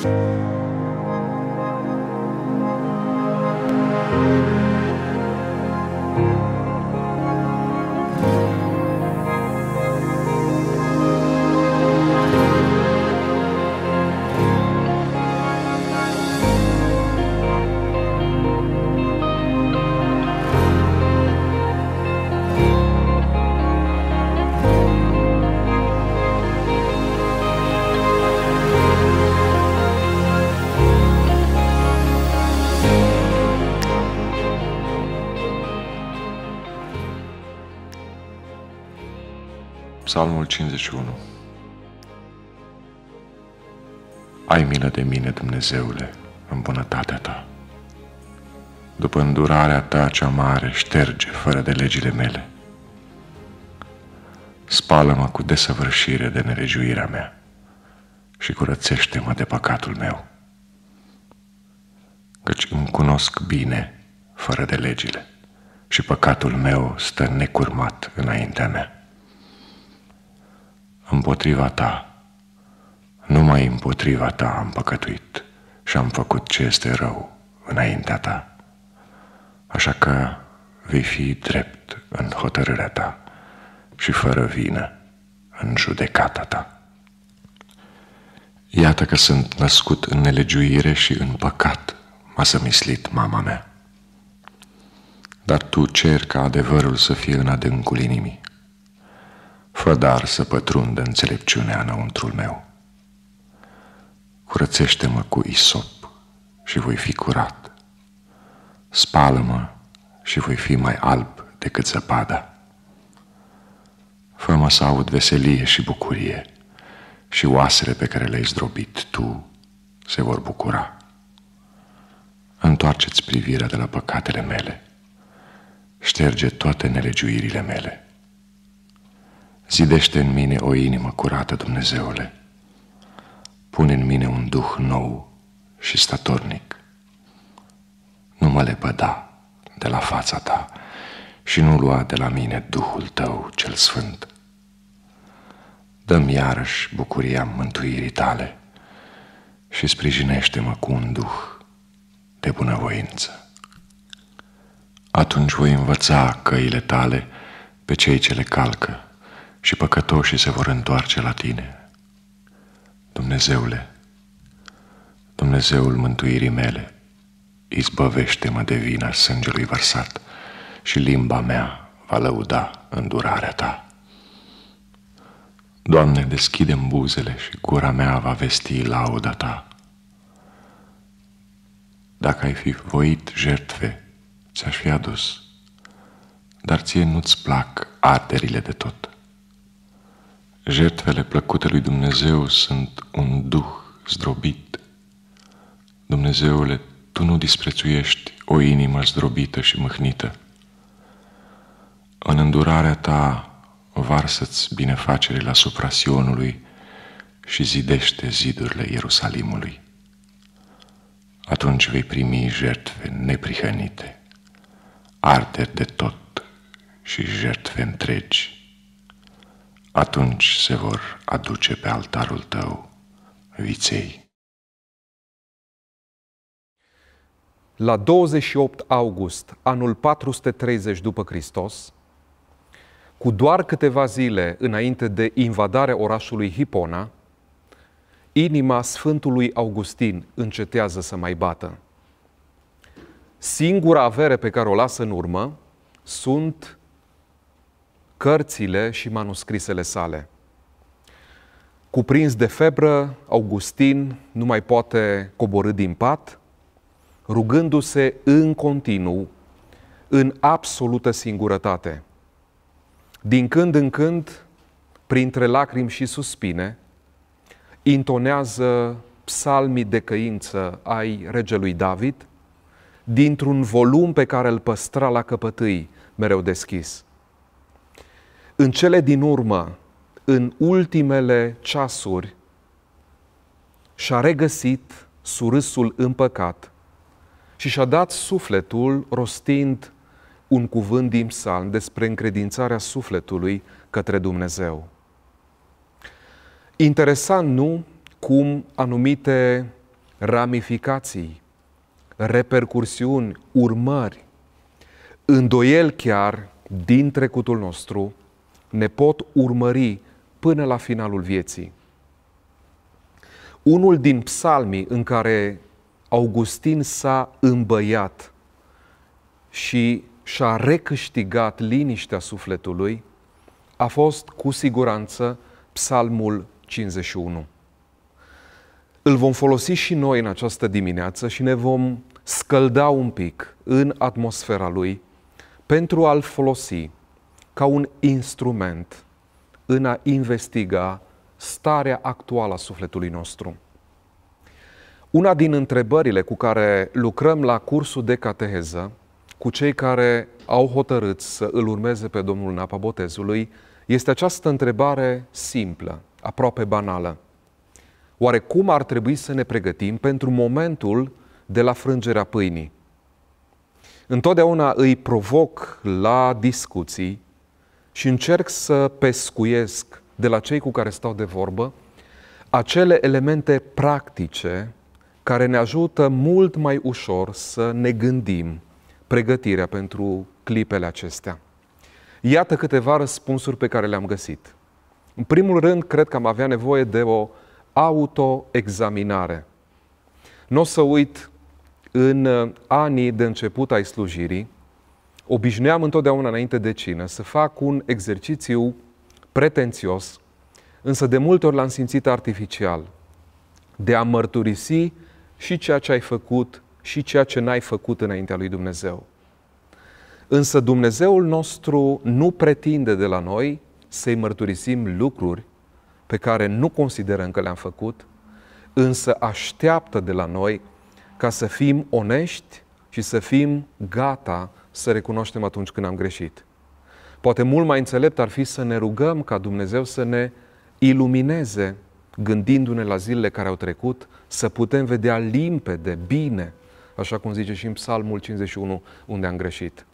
Thank you. Psalmul 51 Ai milă de mine, Dumnezeule, în bunătatea ta. După îndurarea ta cea mare, șterge fără de legile mele. Spală-mă cu desăvârșire de nelegiuirea mea și curățește-mă de păcatul meu. Căci îmi cunosc bine fără de legile și păcatul meu stă necurmat înaintea mea împotriva ta. Numai împotriva ta am păcătuit și am făcut ce este rău înaintea ta. Așa că vei fi drept în hotărârea ta și fără vină în judecata ta. Iată că sunt născut în nelegiuire și în păcat, m-a sămislit mama mea. Dar tu cer ca adevărul să fie în adâncul inimii. Fă dar să pătrundă înțelepciunea înăuntrul meu. Curățește-mă cu isop și voi fi curat. Spală-mă și voi fi mai alb decât zăpada. Fă-mă să aud veselie și bucurie și oasele pe care le-ai zdrobit tu se vor bucura. Întoarceți privirea de la păcatele mele. Șterge toate nelegiuirile mele Zidește în mine o inimă curată, Dumnezeule. Pune în mine un duh nou și statornic. Nu mă lepăda de la fața ta și nu lua de la mine Duhul tău cel sfânt. Dăm iarăși bucuria mântuirii tale și sprijinește-mă cu un duh de bunăvoință. Atunci voi învăța căile tale pe cei ce le calcă și păcătoșii se vor întoarce la tine. Dumnezeule, Dumnezeul mântuirii mele, izbăvește-mă de vina sângelui vărsat și limba mea va lăuda îndurarea ta. Doamne, deschide buzele și gura mea va vesti lauda ta. Dacă ai fi voit jertfe, ți-aș fi adus, dar ție nu-ți plac arderile de tot. Jertfele plăcute lui Dumnezeu sunt un duh zdrobit. Dumnezeule, Tu nu disprețuiești o inimă zdrobită și mâhnită. În îndurarea Ta varsă-ți binefacerile asupra Sionului și zidește zidurile Ierusalimului. Atunci vei primi jertfe neprihănite, arderi de tot și jertfe întregi atunci se vor aduce pe altarul tău viței. La 28 august, anul 430 după Hristos, cu doar câteva zile înainte de invadarea orașului Hipona, inima Sfântului Augustin încetează să mai bată. Singura avere pe care o lasă în urmă sunt cărțile și manuscrisele sale. Cuprins de febră, Augustin nu mai poate coborâ din pat, rugându-se în continuu, în absolută singurătate. Din când în când, printre lacrimi și suspine, intonează psalmii de căință ai regelui David, dintr-un volum pe care îl păstra la căpătâi, mereu deschis – în cele din urmă, în ultimele ceasuri, și-a regăsit surâsul împăcat și și-a dat sufletul rostind un cuvânt din psalm despre încredințarea sufletului către Dumnezeu. Interesant, nu? Cum anumite ramificații, repercursiuni, urmări, îndoieli chiar din trecutul nostru, ne pot urmări până la finalul vieții. Unul din psalmii în care Augustin s-a îmbăiat și și-a recâștigat liniștea sufletului a fost cu siguranță Psalmul 51. Îl vom folosi și noi în această dimineață și ne vom scălda un pic în atmosfera lui pentru a-l folosi ca un instrument în a investiga starea actuală a sufletului nostru. Una din întrebările cu care lucrăm la cursul de cateheză cu cei care au hotărât să îl urmeze pe Domnul în apa botezului este această întrebare simplă, aproape banală. Oare cum ar trebui să ne pregătim pentru momentul de la frângerea pâinii? Întotdeauna îi provoc la discuții și încerc să pescuiesc de la cei cu care stau de vorbă acele elemente practice care ne ajută mult mai ușor să ne gândim pregătirea pentru clipele acestea. Iată câteva răspunsuri pe care le-am găsit. În primul rând, cred că am avea nevoie de o autoexaminare. Nu o să uit în uh, anii de început ai slujirii, obișnuiam întotdeauna înainte de cină să fac un exercițiu pretențios, însă de multe ori l-am simțit artificial, de a mărturisi și ceea ce ai făcut și ceea ce n-ai făcut înaintea lui Dumnezeu. Însă Dumnezeul nostru nu pretinde de la noi să-i mărturisim lucruri pe care nu considerăm că le-am făcut, însă așteaptă de la noi ca să fim onești și să fim gata să recunoaștem atunci când am greșit. Poate mult mai înțelept ar fi să ne rugăm ca Dumnezeu să ne ilumineze, gândindu-ne la zilele care au trecut, să putem vedea limpede, bine, așa cum zice și în Psalmul 51, unde am greșit.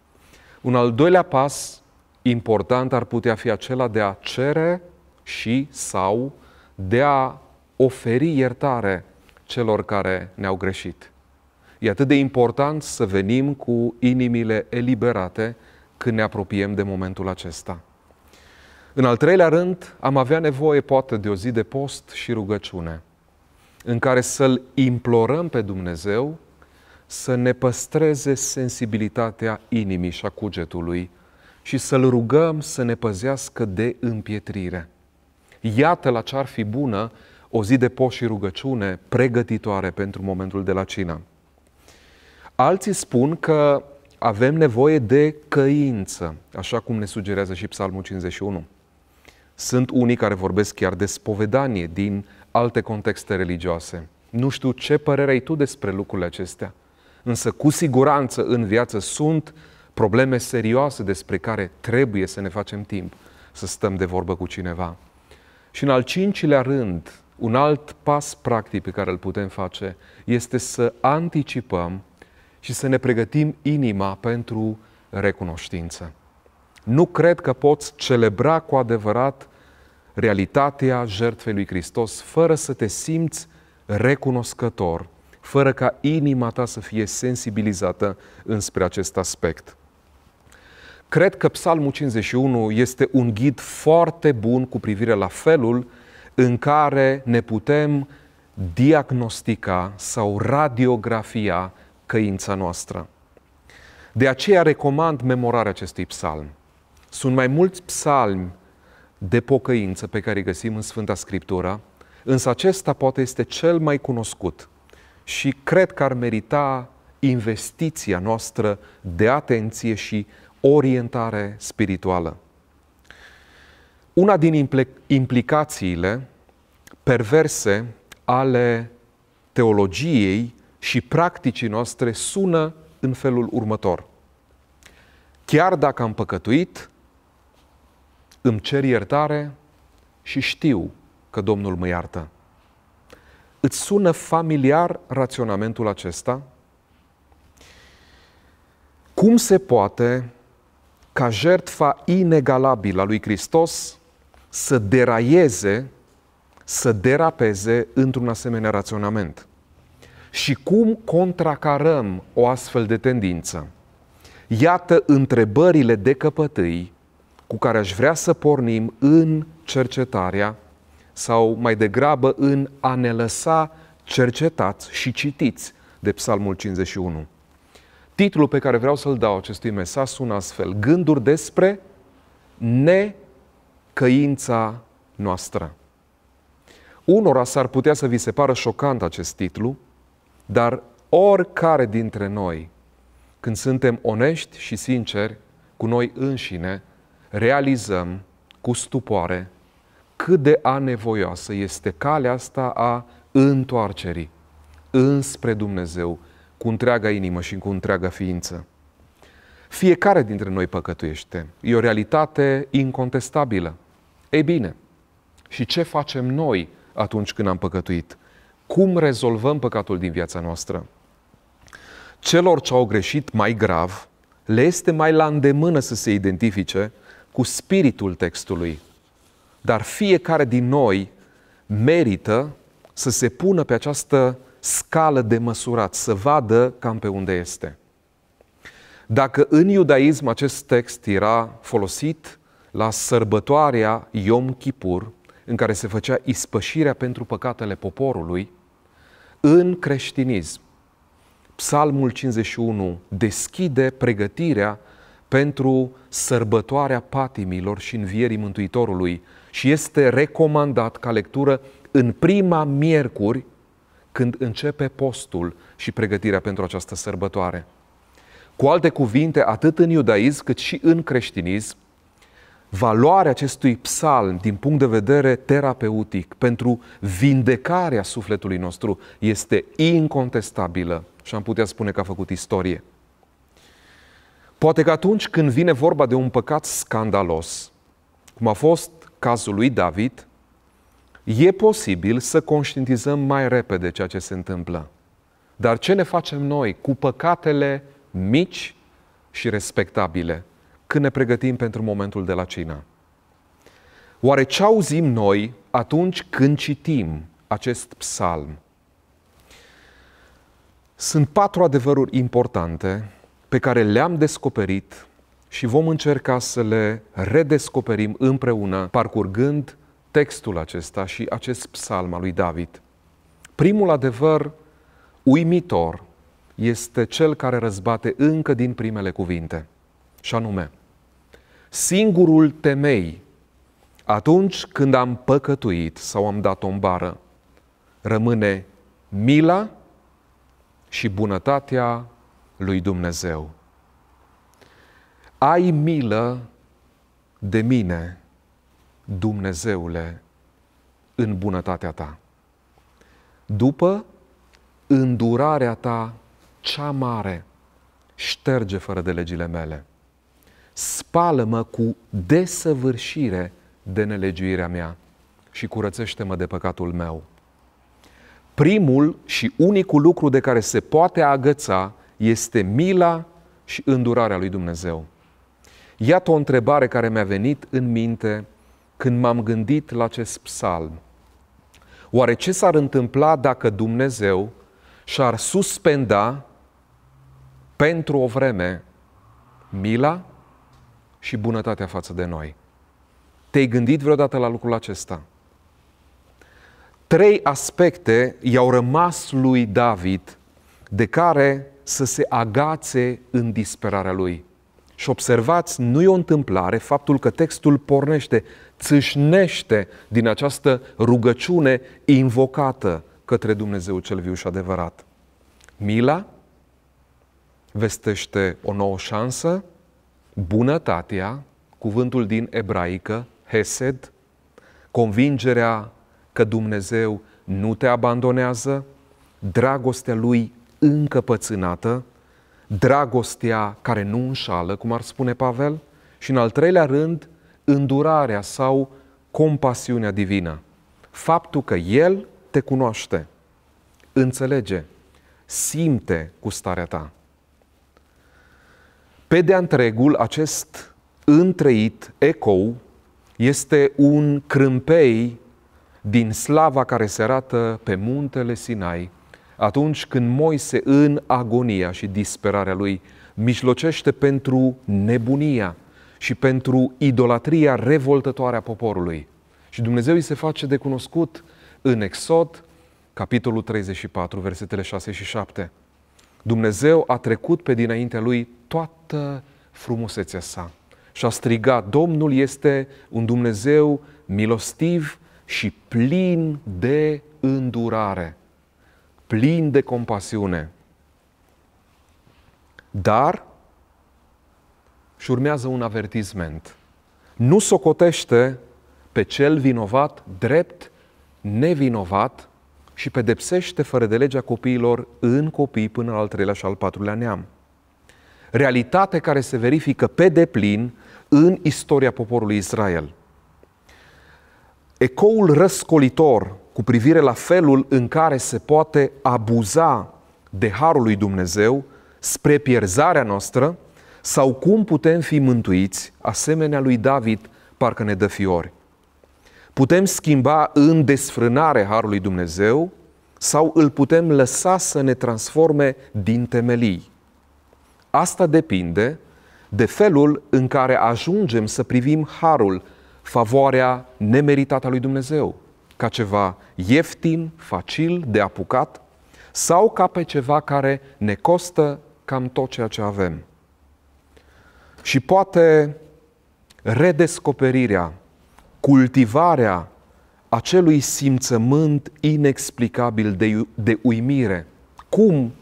Un al doilea pas important ar putea fi acela de a cere și sau de a oferi iertare celor care ne-au greșit. E atât de important să venim cu inimile eliberate când ne apropiem de momentul acesta. În al treilea rând, am avea nevoie poate de o zi de post și rugăciune, în care să-L implorăm pe Dumnezeu să ne păstreze sensibilitatea inimii și a cugetului și să-L rugăm să ne păzească de împietrire. Iată la ce ar fi bună o zi de post și rugăciune pregătitoare pentru momentul de la cină. Alții spun că avem nevoie de căință, așa cum ne sugerează și Psalmul 51. Sunt unii care vorbesc chiar de spovedanie din alte contexte religioase. Nu știu ce părere ai tu despre lucrurile acestea, însă cu siguranță în viață sunt probleme serioase despre care trebuie să ne facem timp să stăm de vorbă cu cineva. Și în al cincilea rând, un alt pas practic pe care îl putem face este să anticipăm și să ne pregătim inima pentru recunoștință. Nu cred că poți celebra cu adevărat realitatea jertfei lui Hristos fără să te simți recunoscător, fără ca inima ta să fie sensibilizată înspre acest aspect. Cred că Psalmul 51 este un ghid foarte bun cu privire la felul în care ne putem diagnostica sau radiografia căința noastră. De aceea recomand memorarea acestui psalm. Sunt mai mulți psalmi de pocăință pe care îi găsim în Sfânta Scriptură, însă acesta poate este cel mai cunoscut și cred că ar merita investiția noastră de atenție și orientare spirituală. Una din implicațiile perverse ale teologiei și practicii noastre sună în felul următor. Chiar dacă am păcătuit, îmi cer iertare și știu că Domnul mă iartă. Îți sună familiar raționamentul acesta? Cum se poate ca jertfa inegalabilă a lui Hristos să deraieze, să derapeze într-un asemenea raționament? și cum contracarăm o astfel de tendință. Iată întrebările de căpătâi cu care aș vrea să pornim în cercetarea sau mai degrabă în a ne lăsa cercetați și citiți de Psalmul 51. Titlul pe care vreau să-l dau acestui mesaj sună astfel: Gânduri despre necăința noastră. Unora s-ar putea să vi se pară șocant acest titlu, dar oricare dintre noi, când suntem onești și sinceri cu noi înșine, realizăm cu stupoare cât de anevoioasă este calea asta a întoarcerii înspre Dumnezeu cu întreaga inimă și cu întreaga ființă. Fiecare dintre noi păcătuiește. E o realitate incontestabilă. Ei bine, și ce facem noi atunci când am păcătuit? cum rezolvăm păcatul din viața noastră. Celor ce au greșit mai grav, le este mai la îndemână să se identifice cu spiritul textului. Dar fiecare din noi merită să se pună pe această scală de măsurat, să vadă cam pe unde este. Dacă în iudaism acest text era folosit la sărbătoarea Yom Kippur, în care se făcea ispășirea pentru păcatele poporului, în creștinism. Psalmul 51 deschide pregătirea pentru sărbătoarea patimilor și învierii Mântuitorului și este recomandat ca lectură în prima miercuri când începe postul și pregătirea pentru această sărbătoare. Cu alte cuvinte, atât în iudaism cât și în creștinism, valoarea acestui psalm din punct de vedere terapeutic pentru vindecarea sufletului nostru este incontestabilă și am putea spune că a făcut istorie. Poate că atunci când vine vorba de un păcat scandalos, cum a fost cazul lui David, e posibil să conștientizăm mai repede ceea ce se întâmplă. Dar ce ne facem noi cu păcatele mici și respectabile? când ne pregătim pentru momentul de la cină? Oare ce auzim noi atunci când citim acest psalm? Sunt patru adevăruri importante pe care le-am descoperit și vom încerca să le redescoperim împreună, parcurgând textul acesta și acest psalm al lui David. Primul adevăr uimitor este cel care răzbate încă din primele cuvinte, și anume – singurul temei atunci când am păcătuit sau am dat o bară. Rămâne mila și bunătatea lui Dumnezeu. Ai milă de mine, Dumnezeule, în bunătatea ta. După îndurarea ta cea mare, șterge fără de legile mele spală-mă cu desăvârșire de nelegiuirea mea și curățește-mă de păcatul meu. Primul și unicul lucru de care se poate agăța este mila și îndurarea lui Dumnezeu. Iată o întrebare care mi-a venit în minte când m-am gândit la acest psalm. Oare ce s-ar întâmpla dacă Dumnezeu și-ar suspenda pentru o vreme mila și bunătatea față de noi. Te-ai gândit vreodată la lucrul acesta? Trei aspecte i-au rămas lui David de care să se agațe în disperarea lui. Și observați, nu e o întâmplare faptul că textul pornește, țâșnește din această rugăciune invocată către Dumnezeu cel viu și adevărat. Mila vestește o nouă șansă, bunătatea, cuvântul din ebraică, hesed, convingerea că Dumnezeu nu te abandonează, dragostea lui încăpățânată, dragostea care nu înșală, cum ar spune Pavel, și în al treilea rând, îndurarea sau compasiunea divină. Faptul că El te cunoaște, înțelege, simte cu starea ta. Pe de întregul, acest întreit ecou este un crâmpei din slava care se arată pe muntele Sinai, atunci când Moise, în agonia și disperarea lui, mijlocește pentru nebunia și pentru idolatria revoltătoare a poporului. Și Dumnezeu îi se face de cunoscut în Exod, capitolul 34, versetele 6 și 7. Dumnezeu a trecut pe dinaintea lui toată frumusețea sa și a strigat, Domnul este un Dumnezeu milostiv și plin de îndurare, plin de compasiune. Dar, și urmează un avertisment, nu socotește pe cel vinovat drept nevinovat și pedepsește fără de legea copiilor în copii până al treilea și al patrulea neam realitate care se verifică pe deplin în istoria poporului Israel. Ecoul răscolitor cu privire la felul în care se poate abuza de harul lui Dumnezeu spre pierzarea noastră sau cum putem fi mântuiți, asemenea lui David, parcă ne dă fiori. Putem schimba în desfrânare harul lui Dumnezeu sau îl putem lăsa să ne transforme din temelii. Asta depinde de felul în care ajungem să privim harul, favoarea nemeritată a lui Dumnezeu, ca ceva ieftin, facil, de apucat, sau ca pe ceva care ne costă cam tot ceea ce avem. Și poate redescoperirea, cultivarea acelui simțământ inexplicabil de, de uimire. Cum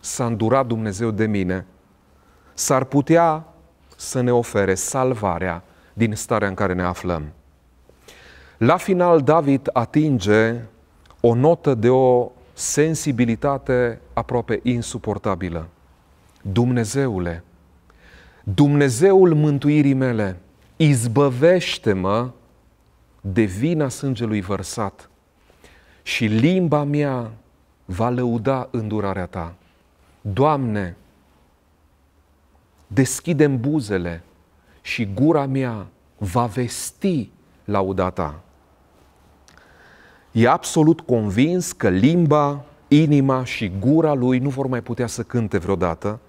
s-a îndurat Dumnezeu de mine? s-ar putea să ne ofere salvarea din starea în care ne aflăm. La final, David atinge o notă de o sensibilitate aproape insuportabilă. Dumnezeule, Dumnezeul mântuirii mele, izbăvește-mă de vina sângelui vărsat și limba mea va lăuda îndurarea ta. Doamne, deschidem buzele și gura mea va vesti lauda ta. E absolut convins că limba, inima și gura lui nu vor mai putea să cânte vreodată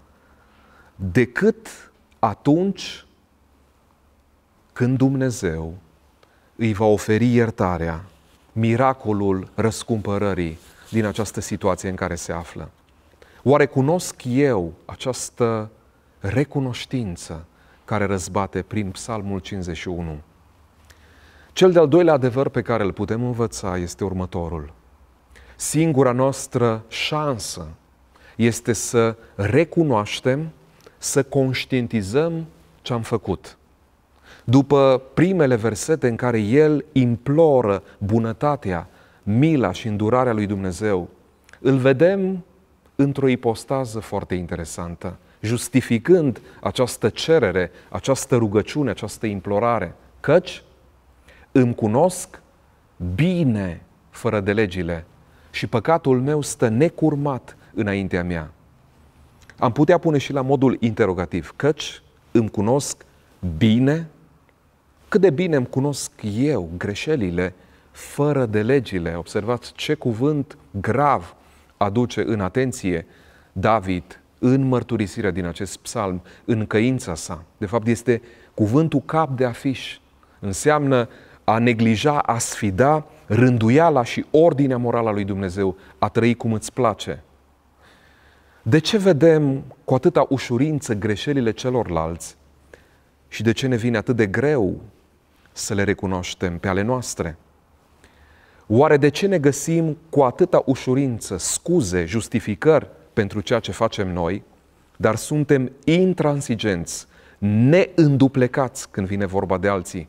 decât atunci când Dumnezeu îi va oferi iertarea, miracolul răscumpărării din această situație în care se află. Oare cunosc eu această recunoștință care răzbate prin Psalmul 51. Cel de-al doilea adevăr pe care îl putem învăța este următorul. Singura noastră șansă este să recunoaștem, să conștientizăm ce am făcut. După primele versete în care el imploră bunătatea, mila și îndurarea lui Dumnezeu, îl vedem într-o ipostază foarte interesantă justificând această cerere, această rugăciune, această implorare, căci îmi cunosc bine fără de legile și păcatul meu stă necurmat înaintea mea. Am putea pune și la modul interogativ, căci îmi cunosc bine, cât de bine îmi cunosc eu greșelile fără de legile. Observați ce cuvânt grav aduce în atenție David în mărturisirea din acest psalm, în căința sa. De fapt, este cuvântul cap de afiș. Înseamnă a neglija, a sfida rânduiala și ordinea morală a lui Dumnezeu, a trăi cum îți place. De ce vedem cu atâta ușurință greșelile celorlalți și de ce ne vine atât de greu să le recunoaștem pe ale noastre? Oare de ce ne găsim cu atâta ușurință scuze, justificări pentru ceea ce facem noi, dar suntem intransigenți, neînduplecați când vine vorba de alții.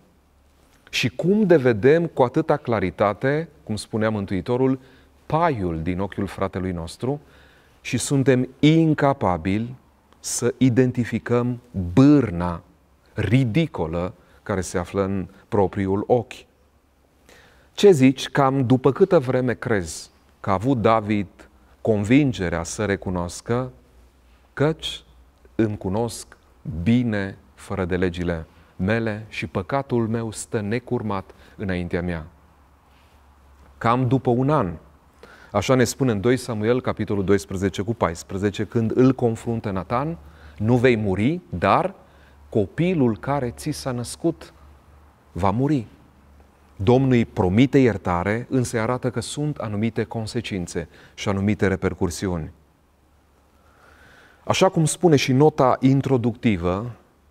Și cum de vedem cu atâta claritate, cum spunea Mântuitorul, paiul din ochiul fratelui nostru și suntem incapabili să identificăm bârna ridicolă care se află în propriul ochi. Ce zici, cam după câtă vreme crezi că a avut David convingerea să recunoască căci îmi cunosc bine fără de legile mele și păcatul meu stă necurmat înaintea mea. Cam după un an, așa ne spune în 2 Samuel, capitolul 12 cu 14, când îl confruntă Natan, nu vei muri, dar copilul care ți s-a născut va muri. Domnul îi promite iertare, însă îi arată că sunt anumite consecințe și anumite repercursiuni. Așa cum spune și nota introductivă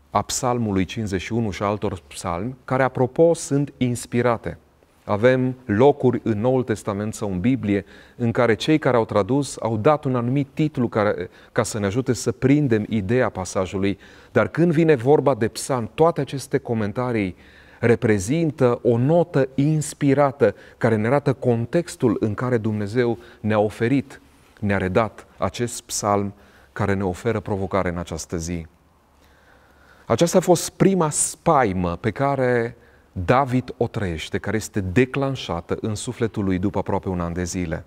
a psalmului 51 și altor psalmi, care, apropo, sunt inspirate. Avem locuri în Noul Testament sau în Biblie în care cei care au tradus au dat un anumit titlu care, ca să ne ajute să prindem ideea pasajului, dar când vine vorba de psalm, toate aceste comentarii reprezintă o notă inspirată care ne arată contextul în care Dumnezeu ne-a oferit, ne-a redat acest psalm care ne oferă provocare în această zi. Aceasta a fost prima spaimă pe care David o trăiește, care este declanșată în sufletul lui după aproape un an de zile.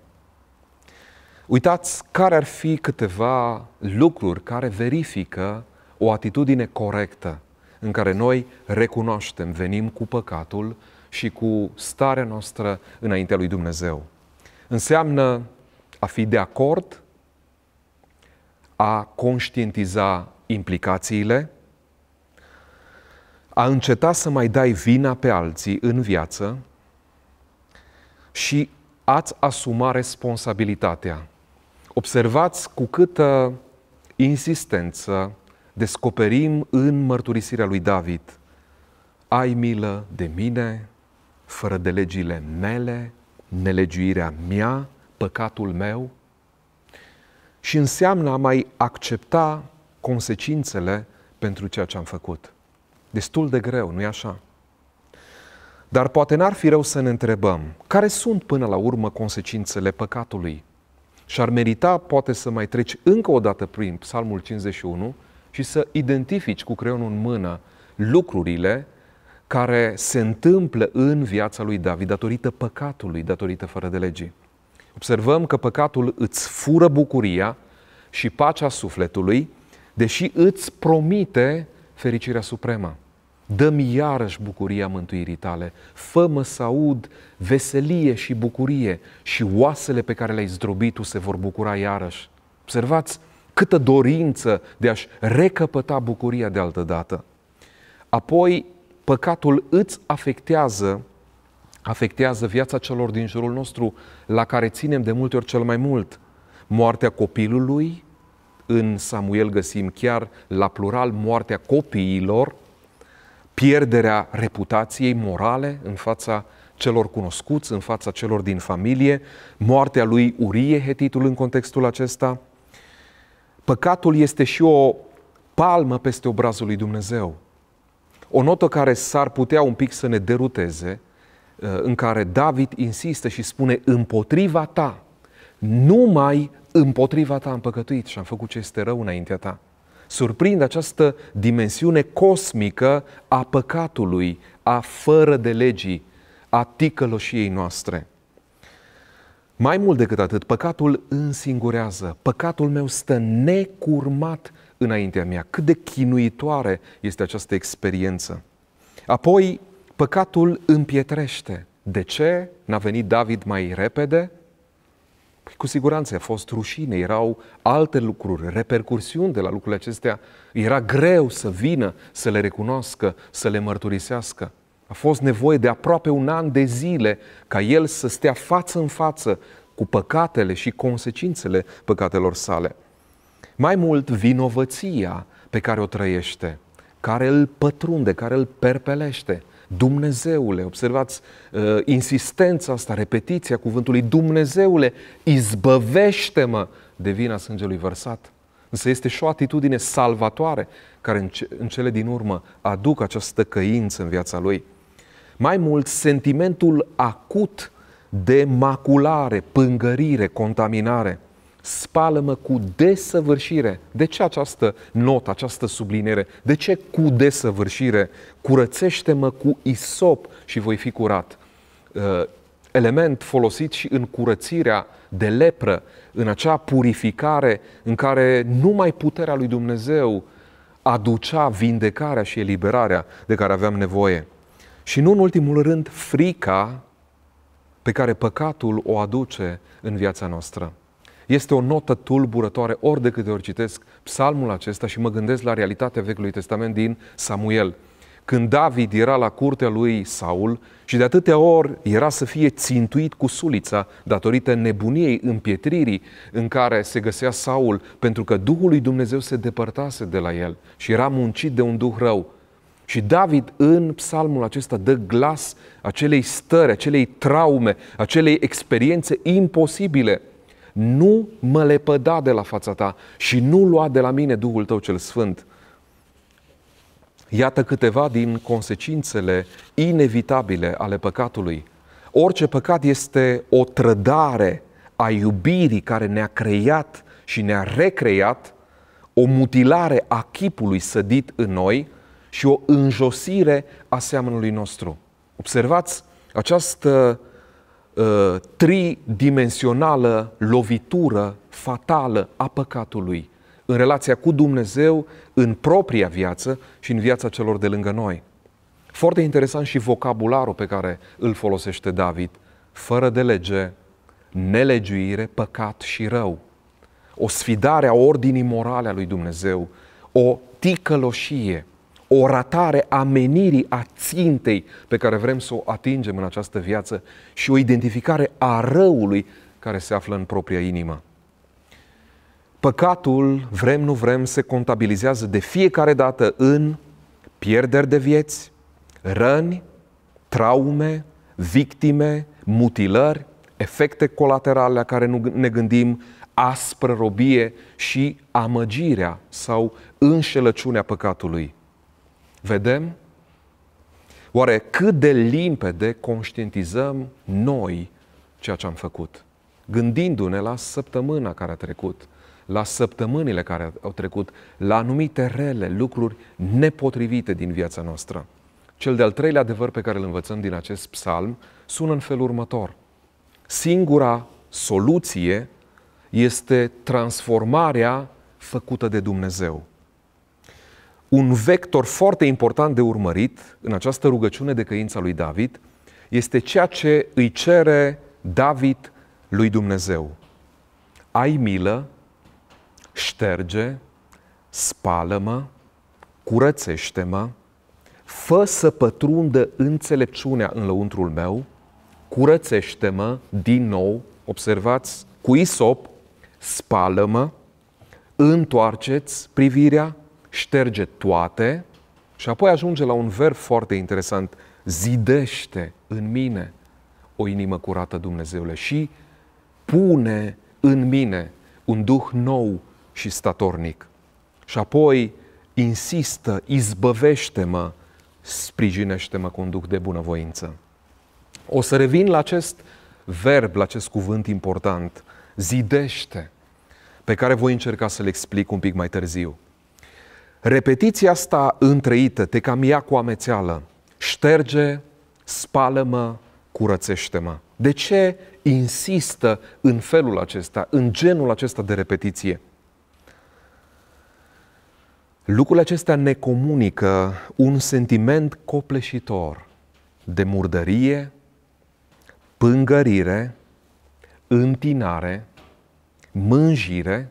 Uitați care ar fi câteva lucruri care verifică o atitudine corectă în care noi recunoaștem, venim cu păcatul și cu starea noastră înaintea lui Dumnezeu. Înseamnă a fi de acord, a conștientiza implicațiile, a înceta să mai dai vina pe alții în viață și ați asuma responsabilitatea. Observați cu câtă insistență descoperim în mărturisirea lui David, ai milă de mine, fără de legile mele, nelegiuirea mea, păcatul meu, și înseamnă a mai accepta consecințele pentru ceea ce am făcut. Destul de greu, nu-i așa? Dar poate n-ar fi rău să ne întrebăm care sunt până la urmă consecințele păcatului. Și ar merita poate să mai treci încă o dată prin Psalmul 51 și să identifici cu creionul în mână lucrurile care se întâmplă în viața lui David datorită păcatului, datorită fără de legii. Observăm că păcatul îți fură bucuria și pacea sufletului, deși îți promite fericirea supremă. Dă-mi iarăși bucuria mântuirii tale, fă-mă să aud veselie și bucurie și oasele pe care le-ai zdrobit tu se vor bucura iarăși. Observați, câtă dorință de a-și recăpăta bucuria de altă dată. Apoi, păcatul îți afectează afectează viața celor din jurul nostru, la care ținem de multe ori cel mai mult. Moartea copilului, în Samuel găsim chiar la plural moartea copiilor, pierderea reputației morale în fața celor cunoscuți, în fața celor din familie, moartea lui Urie, hetitul în contextul acesta – Păcatul este și o palmă peste obrazul lui Dumnezeu. O notă care s-ar putea un pic să ne deruteze, uh, în care David insistă și spune împotriva ta, numai împotriva ta am păcătuit și am făcut ce este rău înaintea ta. Surprind această dimensiune cosmică a păcatului, a fără de legii, a ticăloșiei noastre. Mai mult decât atât, păcatul însingurează, păcatul meu stă necurmat înaintea mea. Cât de chinuitoare este această experiență. Apoi, păcatul împietrește. De ce n-a venit David mai repede? Păi, cu siguranță a fost rușine, erau alte lucruri, repercursiuni de la lucrurile acestea. Era greu să vină, să le recunoască, să le mărturisească. A fost nevoie de aproape un an de zile ca el să stea față în față cu păcatele și consecințele păcatelor sale. Mai mult, vinovăția pe care o trăiește, care îl pătrunde, care îl perpelește. Dumnezeule, observați uh, insistența asta, repetiția cuvântului Dumnezeule, izbăvește-mă de vina sângelui vărsat. Însă este și o atitudine salvatoare care în cele din urmă aduc această căință în viața lui. Mai mult, sentimentul acut de maculare, pângărire, contaminare. Spală-mă cu desăvârșire. De ce această notă, această subliniere? De ce cu desăvârșire? Curățește-mă cu isop și voi fi curat. Uh, element folosit și în curățirea de lepră, în acea purificare în care numai puterea lui Dumnezeu aducea vindecarea și eliberarea de care aveam nevoie. Și nu în ultimul rând, frica pe care păcatul o aduce în viața noastră. Este o notă tulburătoare ori de câte ori citesc psalmul acesta și mă gândesc la realitatea Vechiului Testament din Samuel. Când David era la curtea lui Saul și de atâtea ori era să fie țintuit cu sulița datorită nebuniei, împietririi în care se găsea Saul pentru că Duhul lui Dumnezeu se depărtase de la el și era muncit de un duh rău. Și David în psalmul acesta dă glas acelei stări, acelei traume, acelei experiențe imposibile. Nu mă lepăda de la fața ta și nu lua de la mine Duhul tău cel Sfânt. Iată câteva din consecințele inevitabile ale păcatului. Orice păcat este o trădare a iubirii care ne-a creat și ne-a recreat, o mutilare a chipului sădit în noi – și o înjosire a seamănului nostru. Observați această uh, tridimensională lovitură fatală a păcatului în relația cu Dumnezeu, în propria viață și în viața celor de lângă noi. Foarte interesant și vocabularul pe care îl folosește David. Fără de lege, nelegiuire, păcat și rău. O sfidare a ordinii morale a lui Dumnezeu, o ticăloșie – o ratare a menirii, a țintei pe care vrem să o atingem în această viață și o identificare a răului care se află în propria inimă. Păcatul, vrem nu vrem, se contabilizează de fiecare dată în pierderi de vieți, răni, traume, victime, mutilări, efecte colaterale la care nu ne gândim, aspră robie și amăgirea sau înșelăciunea păcatului vedem? Oare cât de limpede conștientizăm noi ceea ce am făcut? Gândindu-ne la săptămâna care a trecut, la săptămânile care au trecut, la anumite rele, lucruri nepotrivite din viața noastră. Cel de-al treilea adevăr pe care îl învățăm din acest psalm sună în felul următor. Singura soluție este transformarea făcută de Dumnezeu un vector foarte important de urmărit în această rugăciune de căință lui David este ceea ce îi cere David lui Dumnezeu. Ai milă, șterge, spală-mă, curățește-mă, fă să pătrundă înțelepciunea în lăuntrul meu, curățește-mă din nou, observați, cu isop, spală-mă, întoarceți privirea, șterge toate și apoi ajunge la un verb foarte interesant, zidește în mine o inimă curată Dumnezeule și pune în mine un duh nou și statornic. Și apoi insistă, izbăvește-mă, sprijinește-mă cu un duh de bunăvoință. O să revin la acest verb, la acest cuvânt important, zidește, pe care voi încerca să-l explic un pic mai târziu. Repetiția asta întrăită, te cam ia cu amețeală, șterge, spală-mă, curățește-mă. De ce insistă în felul acesta, în genul acesta de repetiție? Lucrurile acestea ne comunică un sentiment copleșitor de murdărie, pângărire, întinare, mânjire,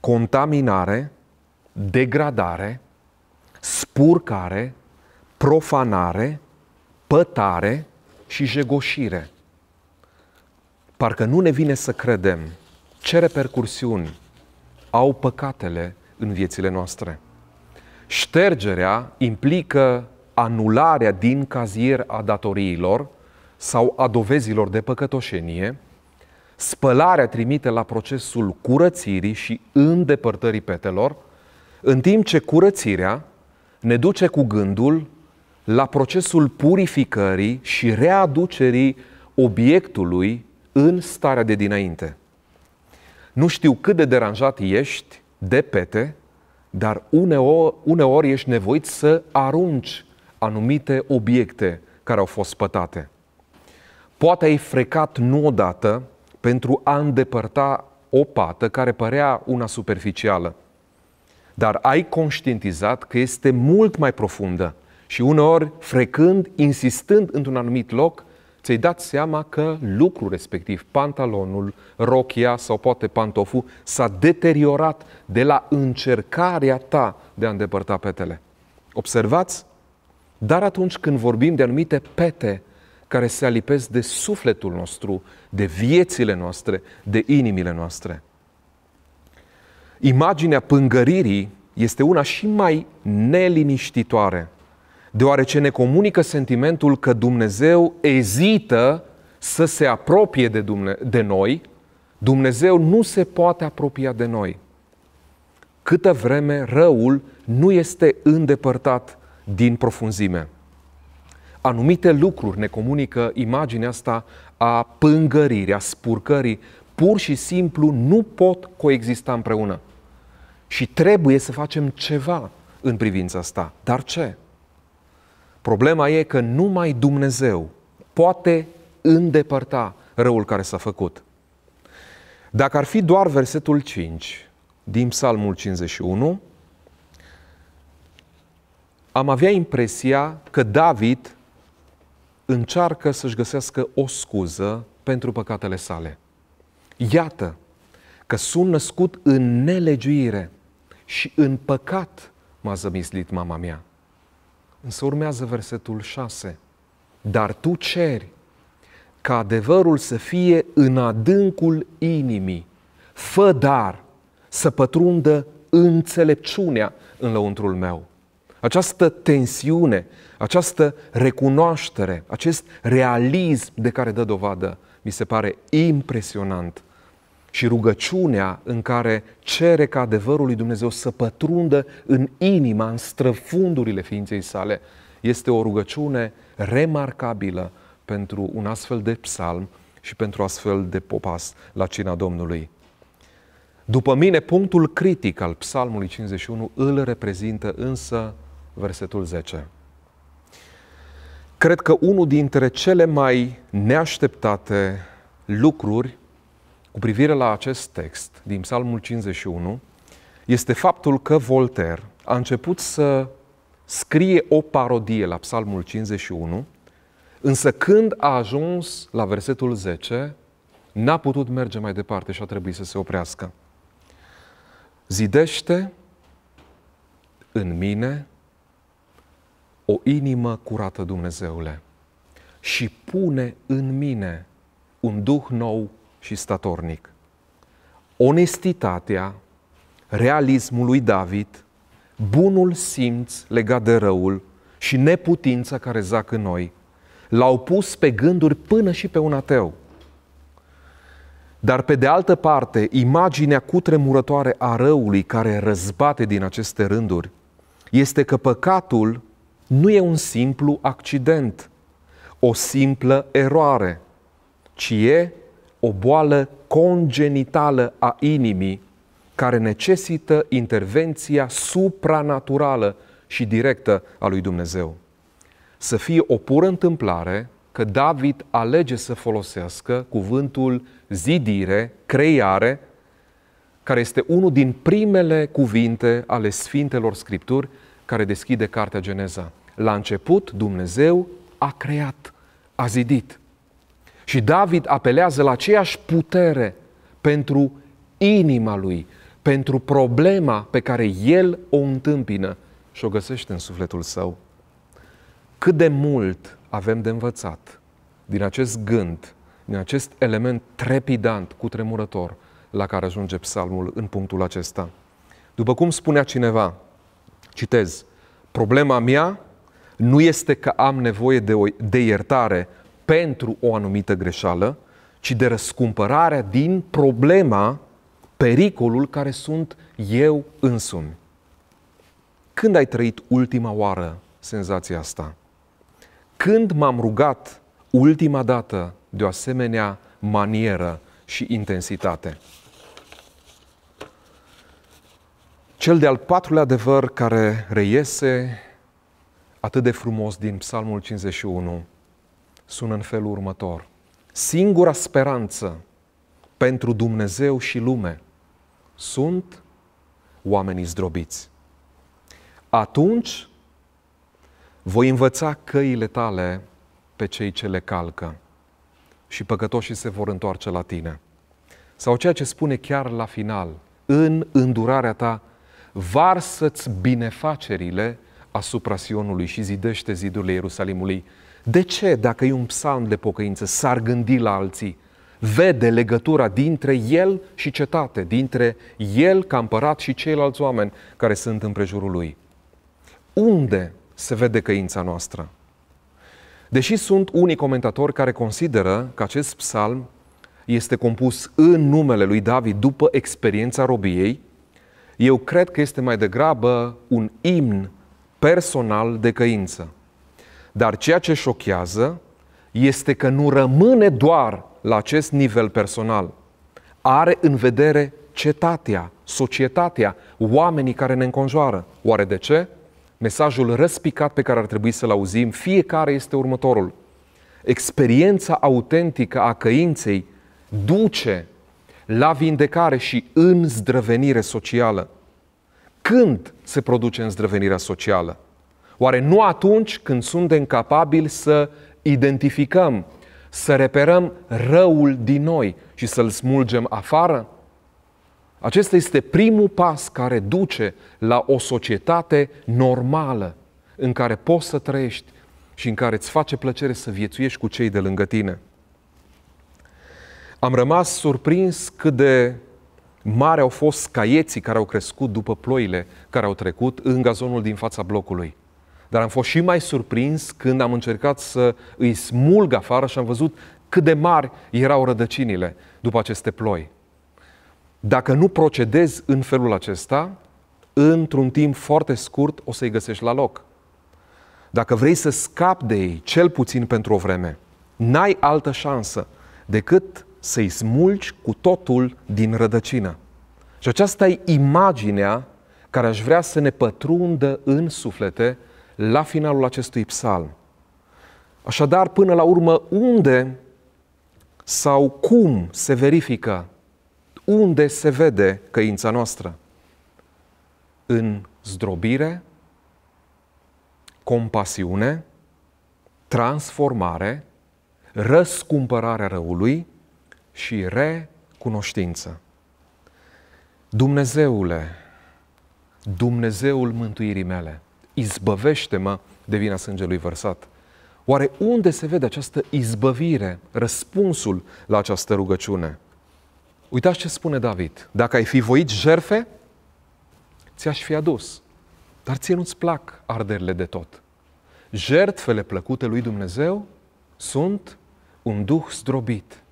contaminare – degradare, spurcare, profanare, pătare și jegoșire. Parcă nu ne vine să credem ce repercursiuni au păcatele în viețile noastre. Ștergerea implică anularea din cazier a datoriilor sau a dovezilor de păcătoșenie, spălarea trimite la procesul curățirii și îndepărtării petelor, în timp ce curățirea ne duce cu gândul la procesul purificării și readucerii obiectului în starea de dinainte. Nu știu cât de deranjat ești de pete, dar uneori, uneori ești nevoit să arunci anumite obiecte care au fost pătate. Poate ai frecat nu odată pentru a îndepărta o pată care părea una superficială dar ai conștientizat că este mult mai profundă și uneori, frecând, insistând într-un anumit loc, ți-ai dat seama că lucrul respectiv, pantalonul, rochia sau poate pantoful, s-a deteriorat de la încercarea ta de a îndepărta petele. Observați? Dar atunci când vorbim de anumite pete care se alipesc de sufletul nostru, de viețile noastre, de inimile noastre – Imaginea pângăririi este una și mai neliniștitoare, deoarece ne comunică sentimentul că Dumnezeu ezită să se apropie de, Dumne- de noi, Dumnezeu nu se poate apropia de noi. Câtă vreme răul nu este îndepărtat din profunzime. Anumite lucruri ne comunică imaginea asta a pângăririi, a spurcării, pur și simplu nu pot coexista împreună. Și trebuie să facem ceva în privința asta. Dar ce? Problema e că numai Dumnezeu poate îndepărta răul care s-a făcut. Dacă ar fi doar versetul 5 din Psalmul 51, am avea impresia că David încearcă să-și găsească o scuză pentru păcatele sale. Iată că sunt născut în nelegiuire și în păcat m-a zămislit mama mea. Însă urmează versetul 6. Dar tu ceri ca adevărul să fie în adâncul inimii. Fă dar să pătrundă înțelepciunea în lăuntrul meu. Această tensiune, această recunoaștere, acest realism de care dă dovadă, mi se pare impresionant și rugăciunea în care cere ca adevărul lui Dumnezeu să pătrundă în inima, în străfundurile ființei sale, este o rugăciune remarcabilă pentru un astfel de psalm și pentru astfel de popas la cina Domnului. După mine, punctul critic al psalmului 51 îl reprezintă însă versetul 10. Cred că unul dintre cele mai neașteptate lucruri cu privire la acest text din Psalmul 51 este faptul că Voltaire a început să scrie o parodie la Psalmul 51, însă când a ajuns la versetul 10, n-a putut merge mai departe și a trebuit să se oprească. Zidește în mine o inimă curată, Dumnezeule, și pune în mine un duh nou și statornic. Onestitatea realismul lui David, bunul simț legat de răul și neputința care zac în noi, l-au pus pe gânduri până și pe un ateu. Dar pe de altă parte, imaginea cutremurătoare a răului care răzbate din aceste rânduri este că păcatul nu e un simplu accident, o simplă eroare, ci e o boală congenitală a inimii care necesită intervenția supranaturală și directă a lui Dumnezeu. Să fie o pură întâmplare că David alege să folosească cuvântul zidire, creare, care este unul din primele cuvinte ale Sfintelor Scripturi care deschide Cartea Geneza. La început, Dumnezeu a creat, a zidit. Și David apelează la aceeași putere pentru inima lui, pentru problema pe care el o întâmpină și o găsește în sufletul său. Cât de mult avem de învățat din acest gând, din acest element trepidant, cutremurător, la care ajunge psalmul în punctul acesta. După cum spunea cineva, citez, problema mea nu este că am nevoie de, o, de iertare pentru o anumită greșeală, ci de răscumpărarea din problema, pericolul care sunt eu însumi. Când ai trăit ultima oară senzația asta? Când m-am rugat ultima dată de o asemenea manieră și intensitate? Cel de-al patrulea adevăr care reiese atât de frumos din Psalmul 51 sună în felul următor. Singura speranță pentru Dumnezeu și lume sunt oamenii zdrobiți. Atunci voi învăța căile tale pe cei ce le calcă și păcătoșii se vor întoarce la tine. Sau ceea ce spune chiar la final, în îndurarea ta, varsă-ți binefacerile asupra Sionului și zidește zidurile Ierusalimului de ce, dacă e un psalm de pocăință, s-ar gândi la alții? Vede legătura dintre el și cetate, dintre el ca împărat și ceilalți oameni care sunt în prejurul lui. Unde se vede căința noastră? Deși sunt unii comentatori care consideră că acest psalm este compus în numele lui David după experiența robiei, eu cred că este mai degrabă un imn personal de căință. Dar ceea ce șochează este că nu rămâne doar la acest nivel personal. Are în vedere cetatea, societatea, oamenii care ne înconjoară. Oare de ce? Mesajul răspicat pe care ar trebui să-l auzim fiecare este următorul. Experiența autentică a căinței duce la vindecare și zdrăvenire socială. Când se produce zdrăvenirea socială? Oare nu atunci când suntem capabili să identificăm, să reperăm răul din noi și să-l smulgem afară? Acesta este primul pas care duce la o societate normală în care poți să trăiești și în care îți face plăcere să viețuiești cu cei de lângă tine. Am rămas surprins cât de mari au fost caieții care au crescut după ploile care au trecut în gazonul din fața blocului. Dar am fost și mai surprins când am încercat să îi smulg afară și am văzut cât de mari erau rădăcinile după aceste ploi. Dacă nu procedezi în felul acesta, într-un timp foarte scurt o să-i găsești la loc. Dacă vrei să scapi de ei, cel puțin pentru o vreme, n-ai altă șansă decât să-i smulgi cu totul din rădăcină. Și aceasta e imaginea care aș vrea să ne pătrundă în suflete la finalul acestui psalm. Așadar, până la urmă, unde sau cum se verifică, unde se vede căința noastră? În zdrobire, compasiune, transformare, răscumpărarea răului și recunoștință. Dumnezeule, Dumnezeul mântuirii mele, izbăvește-mă de vina sângelui vărsat. Oare unde se vede această izbăvire, răspunsul la această rugăciune? Uitați ce spune David. Dacă ai fi voit jerfe, ți-aș fi adus. Dar ție nu-ți plac arderile de tot. Jertfele plăcute lui Dumnezeu sunt un duh zdrobit.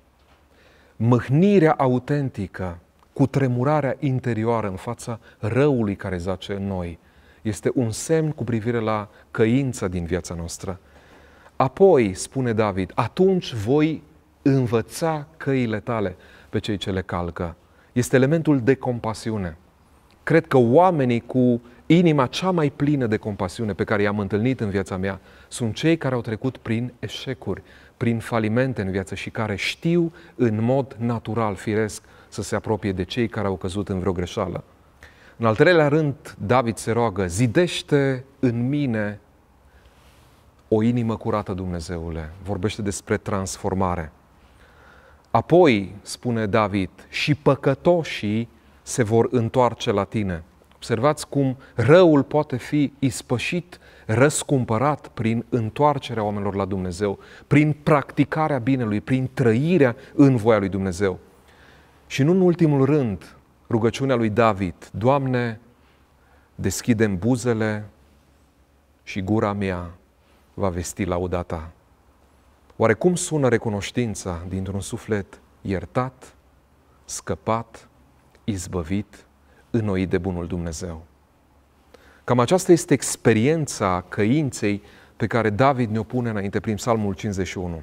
Mâhnirea autentică, cu tremurarea interioară în fața răului care zace în noi, este un semn cu privire la căința din viața noastră. Apoi, spune David, atunci voi învăța căile tale pe cei ce le calcă. Este elementul de compasiune. Cred că oamenii cu inima cea mai plină de compasiune pe care i-am întâlnit în viața mea sunt cei care au trecut prin eșecuri, prin falimente în viață și care știu în mod natural, firesc, să se apropie de cei care au căzut în vreo greșeală. În al treilea rând, David se roagă, zidește în mine o inimă curată, Dumnezeule. Vorbește despre transformare. Apoi, spune David, și păcătoșii se vor întoarce la tine. Observați cum răul poate fi ispășit, răscumpărat prin întoarcerea oamenilor la Dumnezeu, prin practicarea binelui, prin trăirea în voia lui Dumnezeu. Și nu în ultimul rând, rugăciunea lui David, Doamne, deschidem buzele și gura mea va vesti lauda ta. Oare cum sună recunoștința dintr-un suflet iertat, scăpat, izbăvit, înnoit de bunul Dumnezeu? Cam aceasta este experiența căinței pe care David ne-o pune înainte prin Psalmul 51.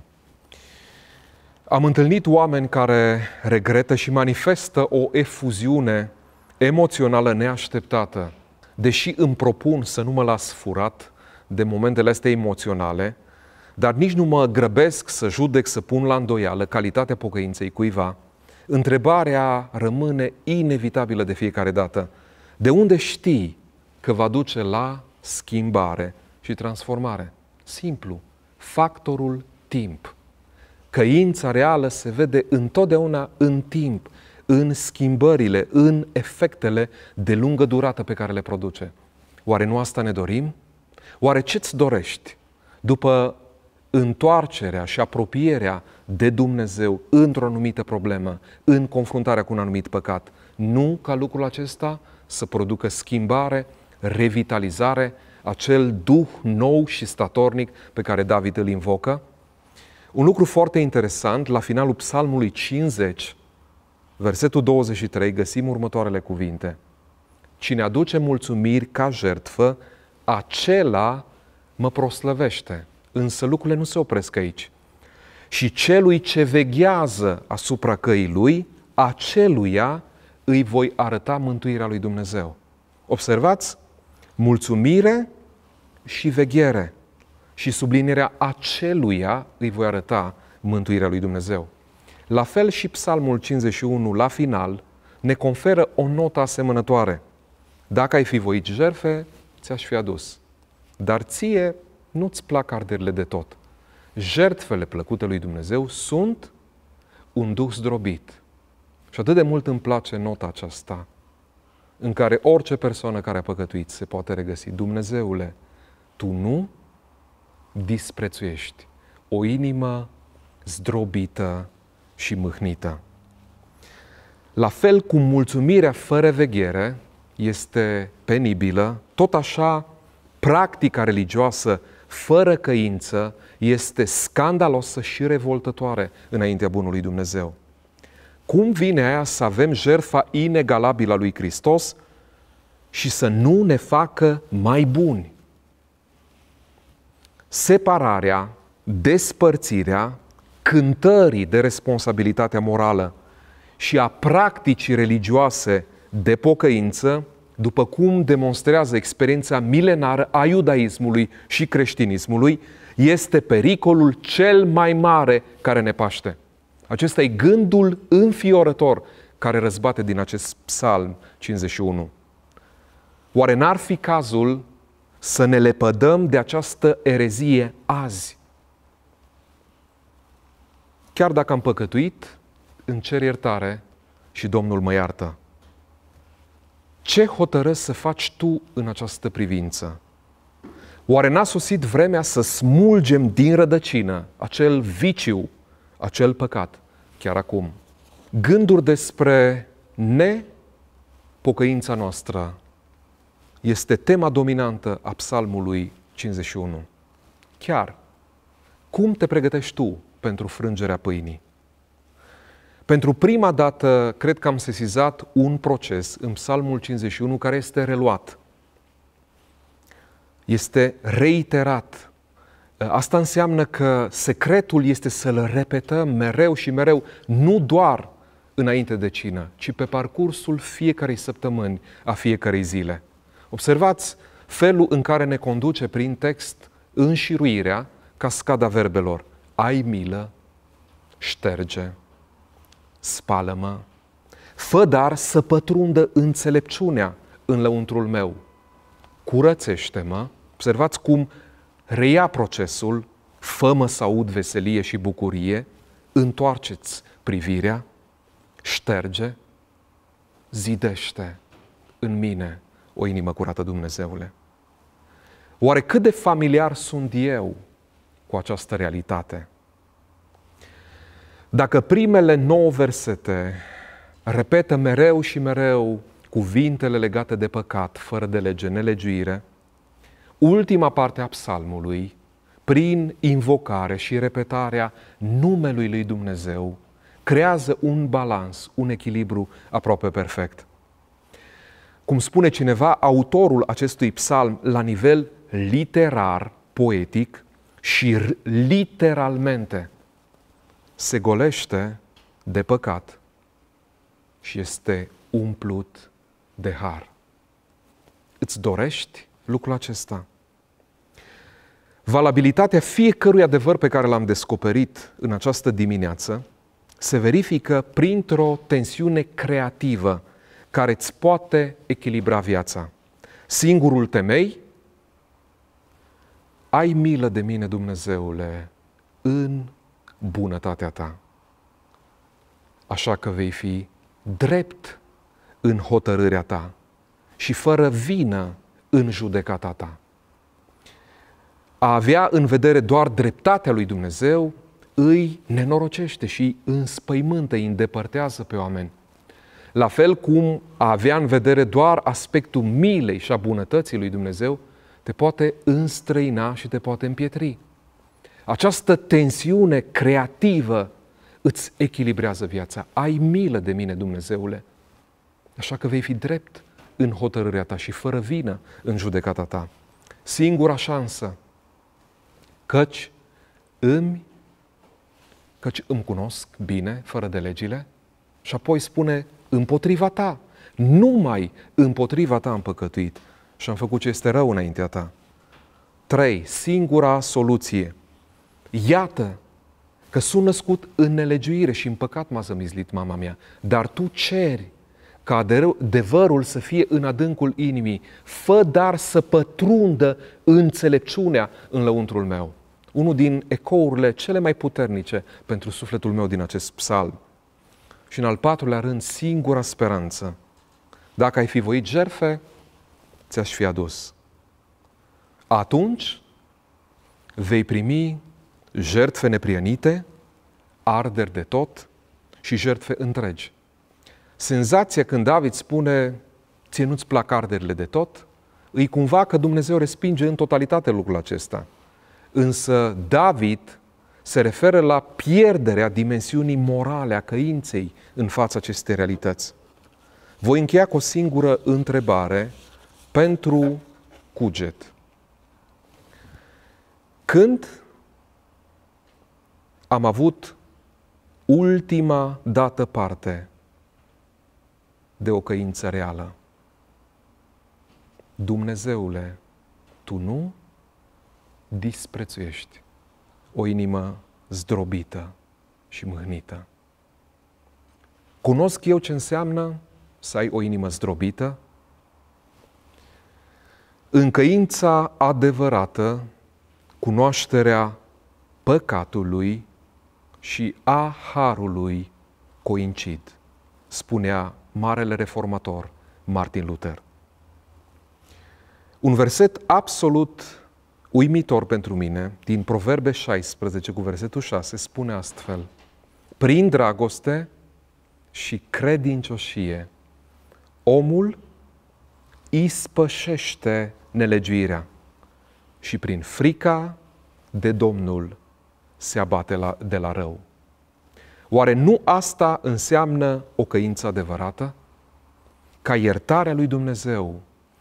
Am întâlnit oameni care regretă și manifestă o efuziune emoțională neașteptată. Deși îmi propun să nu mă las furat de momentele astea emoționale, dar nici nu mă grăbesc să judec, să pun la îndoială calitatea pocăinței cuiva, întrebarea rămâne inevitabilă de fiecare dată. De unde știi că va duce la schimbare și transformare? Simplu, factorul timp. Căința reală se vede întotdeauna în timp, în schimbările, în efectele de lungă durată pe care le produce. Oare nu asta ne dorim? Oare ce-ți dorești după întoarcerea și apropierea de Dumnezeu într-o anumită problemă, în confruntarea cu un anumit păcat? Nu ca lucrul acesta să producă schimbare, revitalizare, acel duh nou și statornic pe care David îl invocă? Un lucru foarte interesant, la finalul Psalmului 50, versetul 23, găsim următoarele cuvinte. Cine aduce mulțumiri ca jertfă, acela mă proslăvește. Însă lucrurile nu se opresc aici. Și celui ce veghează asupra căii lui, aceluia îi voi arăta mântuirea lui Dumnezeu. Observați? Mulțumire și veghere și sublinierea aceluia îi voi arăta mântuirea lui Dumnezeu. La fel și Psalmul 51, la final, ne conferă o notă asemănătoare. Dacă ai fi voit jerfe, ți-aș fi adus. Dar ție nu-ți plac arderile de tot. Jertfele plăcute lui Dumnezeu sunt un duh zdrobit. Și atât de mult îmi place nota aceasta, în care orice persoană care a păcătuit se poate regăsi. Dumnezeule, tu nu disprețuiești, o inimă zdrobită și mâhnită. La fel cum mulțumirea fără veghere este penibilă, tot așa practica religioasă fără căință este scandalosă și revoltătoare înaintea bunului Dumnezeu. Cum vine aia să avem jertfa inegalabilă a lui Hristos și să nu ne facă mai buni? separarea, despărțirea cântării de responsabilitatea morală și a practicii religioase de pocăință, după cum demonstrează experiența milenară a iudaismului și creștinismului, este pericolul cel mai mare care ne paște. Acesta e gândul înfiorător care răzbate din acest psalm 51. Oare n-ar fi cazul să ne lepădăm de această erezie azi. Chiar dacă am păcătuit, îmi cer iertare și Domnul mă iartă. Ce hotărăști să faci tu în această privință? Oare n-a sosit vremea să smulgem din rădăcină acel viciu, acel păcat, chiar acum? Gânduri despre ne pocăința noastră, este tema dominantă a psalmului 51. Chiar, cum te pregătești tu pentru frângerea pâinii? Pentru prima dată, cred că am sesizat un proces în Psalmul 51 care este reluat. Este reiterat. Asta înseamnă că secretul este să-l repetăm mereu și mereu, nu doar înainte de cină, ci pe parcursul fiecarei săptămâni, a fiecarei zile. Observați felul în care ne conduce prin text înșiruirea cascada verbelor. Ai milă, șterge, spală-mă, fă dar să pătrundă înțelepciunea în lăuntrul meu, curățește-mă, observați cum reia procesul, fă-mă să aud veselie și bucurie, întoarceți privirea, șterge, zidește în mine o inimă curată, Dumnezeule? Oare cât de familiar sunt eu cu această realitate? Dacă primele nouă versete repetă mereu și mereu cuvintele legate de păcat, fără de lege, nelegiuire, ultima parte a psalmului, prin invocare și repetarea numelui lui Dumnezeu, creează un balans, un echilibru aproape perfect cum spune cineva, autorul acestui psalm la nivel literar, poetic și literalmente se golește de păcat și este umplut de har. Îți dorești lucrul acesta? Valabilitatea fiecărui adevăr pe care l-am descoperit în această dimineață se verifică printr-o tensiune creativă care îți poate echilibra viața. Singurul temei? Ai milă de mine, Dumnezeule, în bunătatea ta. Așa că vei fi drept în hotărârea ta și fără vină în judecata ta. A avea în vedere doar dreptatea lui Dumnezeu îi nenorocește și îi înspăimântă, îi îndepărtează pe oameni la fel cum a avea în vedere doar aspectul milei și a bunătății lui Dumnezeu, te poate înstrăina și te poate împietri. Această tensiune creativă îți echilibrează viața. Ai milă de mine, Dumnezeule. Așa că vei fi drept în hotărârea ta și fără vină în judecata ta. Singura șansă, căci îmi, căci îmi cunosc bine, fără de legile, și apoi spune împotriva ta. Numai împotriva ta am păcătuit și am făcut ce este rău înaintea ta. 3. Singura soluție. Iată că sunt născut în nelegiuire și în păcat m-a zămizlit mama mea, dar tu ceri ca adevărul să fie în adâncul inimii, fă dar să pătrundă înțelepciunea în lăuntrul meu. Unul din ecourile cele mai puternice pentru sufletul meu din acest psalm și în al patrulea rând singura speranță. Dacă ai fi voit jerfe, ți-aș fi adus. Atunci vei primi jertfe neprienite, arderi de tot și jertfe întregi. Senzația când David spune, ție nu-ți plac arderile de tot, îi cumva că Dumnezeu respinge în totalitate lucrul acesta. Însă David se referă la pierderea dimensiunii morale a căinței în fața acestei realități. Voi încheia cu o singură întrebare pentru cuget. Când am avut ultima dată parte de o căință reală? Dumnezeule, tu nu disprețuiești o inimă zdrobită și mâhnită. Cunosc eu ce înseamnă să ai o inimă zdrobită? Încăința adevărată, cunoașterea păcatului și a harului coincid, spunea marele reformator Martin Luther. Un verset absolut uimitor pentru mine, din Proverbe 16 cu versetul 6, spune astfel, prin dragoste și credincioșie, omul ispășește nelegiuirea și prin frica de Domnul se abate la, de la rău. Oare nu asta înseamnă o căință adevărată? Ca iertarea lui Dumnezeu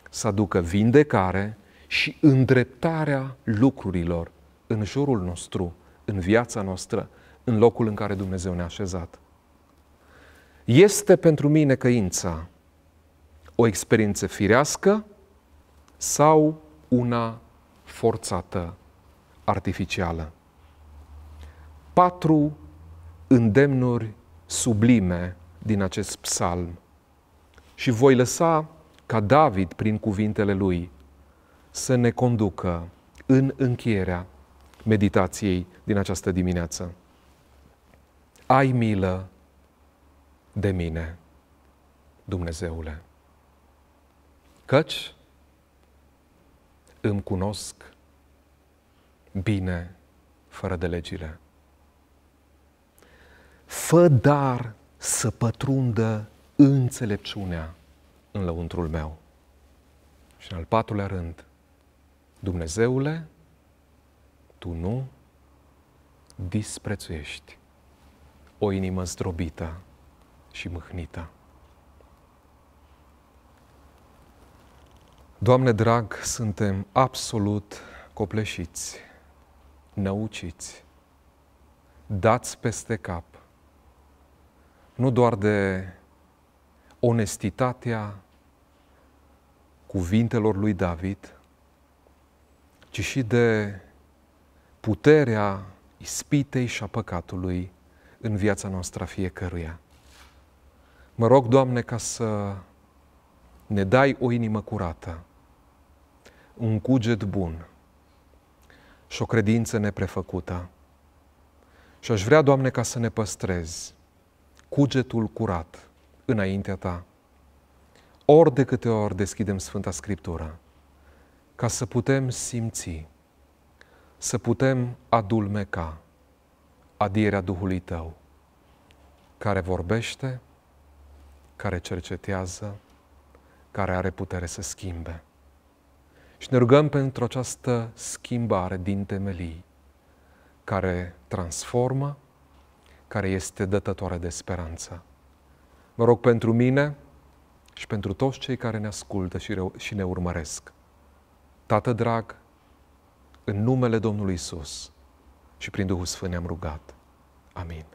să aducă vindecare, și îndreptarea lucrurilor în jurul nostru, în viața noastră, în locul în care Dumnezeu ne-a așezat. Este pentru mine căința o experiență firească sau una forțată, artificială. Patru îndemnuri sublime din acest psalm și voi lăsa ca David, prin cuvintele lui, să ne conducă în încheierea meditației din această dimineață. Ai milă de mine, Dumnezeule, căci îmi cunosc bine fără de legile. Fă dar să pătrundă înțelepciunea în lăuntrul meu. Și în al patrulea rând, Dumnezeule, tu nu disprețuiești o inimă zdrobită și mâhnită. Doamne drag, suntem absolut copleșiți, năuciți, dați peste cap, nu doar de onestitatea cuvintelor lui David, ci și de puterea ispitei și a păcatului în viața noastră a fiecăruia. Mă rog, Doamne, ca să ne dai o inimă curată, un cuget bun și o credință neprefăcută. Și aș vrea, Doamne, ca să ne păstrezi cugetul curat înaintea Ta, ori de câte ori deschidem Sfânta Scriptură ca să putem simți, să putem adulmeca adierea Duhului Tău, care vorbește, care cercetează, care are putere să schimbe. Și ne rugăm pentru această schimbare din temelii, care transformă, care este dătătoare de speranță. Mă rog pentru mine și pentru toți cei care ne ascultă și, și ne urmăresc Tată drag, în numele Domnului Isus și prin Duhul Sfânt ne-am rugat. Amin.